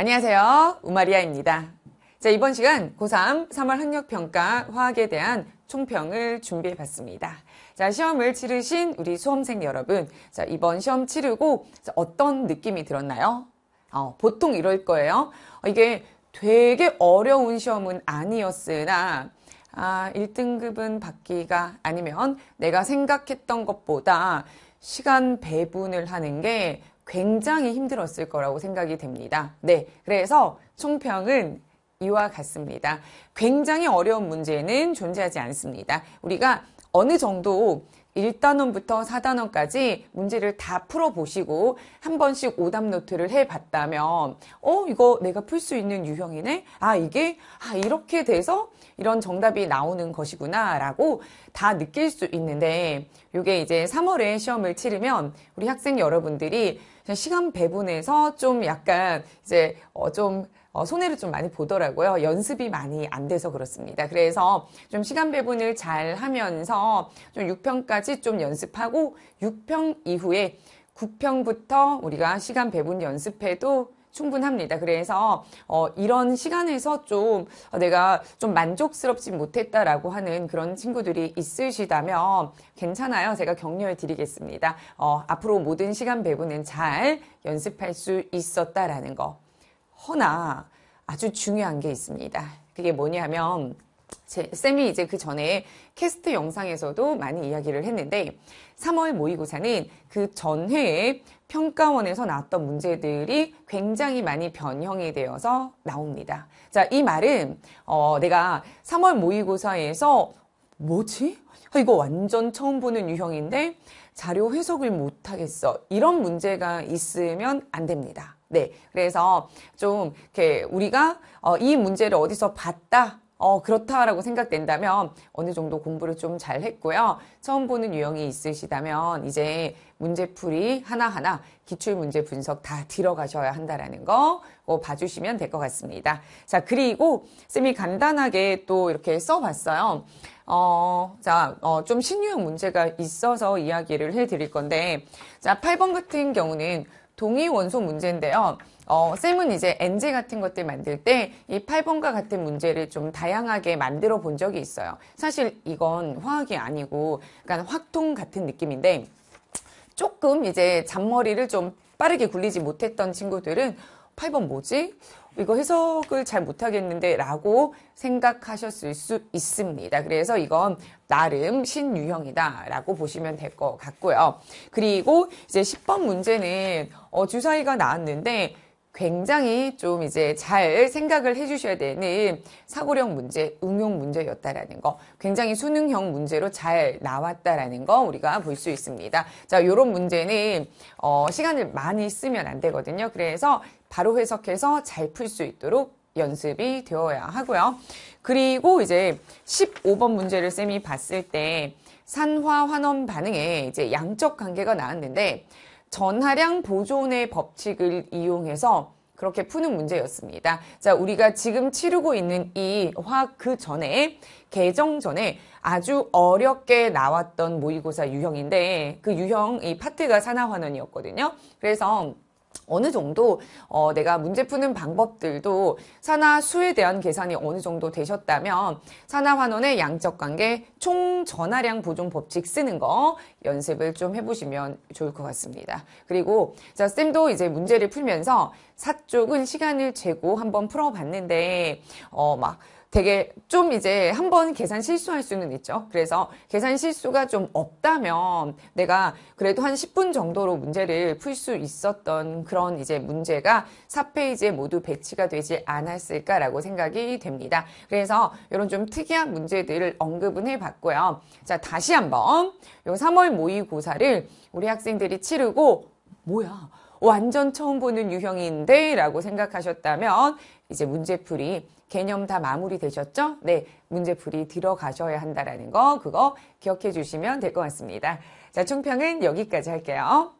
안녕하세요. 우마리아입니다. 자, 이번 시간 고3 3월 학력평가 화학에 대한 총평을 준비해 봤습니다. 자, 시험을 치르신 우리 수험생 여러분. 자, 이번 시험 치르고 어떤 느낌이 들었나요? 어, 보통 이럴 거예요. 어, 이게 되게 어려운 시험은 아니었으나, 아, 1등급은 받기가 아니면 내가 생각했던 것보다 시간 배분을 하는 게 굉장히 힘들었을 거라고 생각이 됩니다. 네, 그래서 총평은 이와 같습니다. 굉장히 어려운 문제는 존재하지 않습니다. 우리가 어느 정도 1단원부터 4단원까지 문제를 다 풀어보시고 한 번씩 오답 노트를 해봤다면 어 이거 내가 풀 수 있는 유형이네 아 이게 아 이렇게 돼서 이런 정답이 나오는 것이구나 라고 다 느낄 수 있는데 이게 이제 3월에 시험을 치르면 우리 학생 여러분들이 시간 배분해서 좀 약간 이제 어좀 어, 손해를 좀 많이 보더라고요. 연습이 많이 안 돼서 그렇습니다. 그래서 좀 시간 배분을 잘 하면서 좀 6평까지 좀 연습하고 6평 이후에 9평부터 우리가 시간 배분 연습해도 충분합니다. 그래서 어, 이런 시간에서 좀 내가 좀 만족스럽지 못했다라고 하는 그런 친구들이 있으시다면 괜찮아요. 제가 격려해 드리겠습니다. 어, 앞으로 모든 시간 배분은 잘 연습할 수 있었다라는 거. 허나 아주 중요한 게 있습니다. 그게 뭐냐면 제, 쌤이 이제 그 전에 캐스트 영상에서도 많이 이야기를 했는데 3월 모의고사는 그 전해에 평가원에서 나왔던 문제들이 굉장히 많이 변형이 되어서 나옵니다. 자, 이 말은 어, 내가 3월 모의고사에서 뭐지? 아, 이거 완전 처음 보는 유형인데 자료 해석을 못하겠어. 이런 문제가 있으면 안 됩니다. 네. 그래서 좀 이렇게 우리가 어, 이 문제를 어디서 봤다. 어, 그렇다라고 생각된다면 어느 정도 공부를 좀 잘 했고요. 처음 보는 유형이 있으시다면 이제 문제풀이 하나하나 기출문제 분석 다 들어가셔야 한다라는 거 어, 봐주시면 될 것 같습니다. 자, 그리고 쌤이 간단하게 또 이렇게 써봤어요. 어, 자, 어, 좀 신유형 문제가 있어서 이야기를 해드릴 건데, 자, 8번 같은 경우는 동의 원소 문제인데요. 어, 쌤은 이제 엔제 같은 것들 만들 때 이 8번과 같은 문제를 좀 다양하게 만들어 본 적이 있어요. 사실 이건 화학이 아니고 약간 확통 같은 느낌인데 조금 이제 잔머리를 좀 빠르게 굴리지 못했던 친구들은 8번 뭐지? 이거 해석을 잘 못하겠는데 라고 생각하셨을 수 있습니다. 그래서 이건 나름 신유형이다 라고 보시면 될 것 같고요. 그리고 이제 10번 문제는 어, 주사위가 나왔는데 굉장히 좀 이제 잘 생각을 해주셔야 되는 사고력 문제, 응용 문제였다라는 거, 굉장히 수능형 문제로 잘 나왔다라는 거 우리가 볼 수 있습니다. 자, 요런 문제는 어, 시간을 많이 쓰면 안 되거든요. 그래서 바로 해석해서 잘 풀 수 있도록 연습이 되어야 하고요. 그리고 이제 15번 문제를 쌤이 봤을 때 산화 환원 반응에 이제 양적 관계가 나왔는데 전하량 보존의 법칙을 이용해서 그렇게 푸는 문제였습니다. 자, 우리가 지금 치르고 있는 이 화학 그 전에 개정 전에 아주 어렵게 나왔던 모의고사 유형인데 그 유형 이 파트가 산화환원이었거든요. 그래서 어느 정도 어, 내가 문제 푸는 방법들도 산화 수에 대한 계산이 어느 정도 되셨다면 산화 환원의 양적 관계 총 전화량 보존 법칙 쓰는 거 연습을 좀 해보시면 좋을 것 같습니다. 그리고 자 쌤도 이제 문제를 풀면서 사쪽은 시간을 재고 한번 풀어봤는데 어막 되게 좀 이제 한번 계산 실수할 수는 있죠. 그래서 계산 실수가 좀 없다면 내가 그래도 한 10분 정도로 문제를 풀 수 있었던 그런 이제 문제가 4페이지에 모두 배치가 되지 않았을까라고 생각이 됩니다. 그래서 이런 좀 특이한 문제들을 언급은 해봤고요. 자, 다시 한번 요 3월 모의고사를 우리 학생들이 치르고 뭐야? 완전 처음 보는 유형인데 라고 생각하셨다면 이제 문제풀이 개념 다 마무리되셨죠? 네, 문제풀이 들어가셔야 한다라는 거 그거 기억해 주시면 될 것 같습니다. 자, 총평은 여기까지 할게요.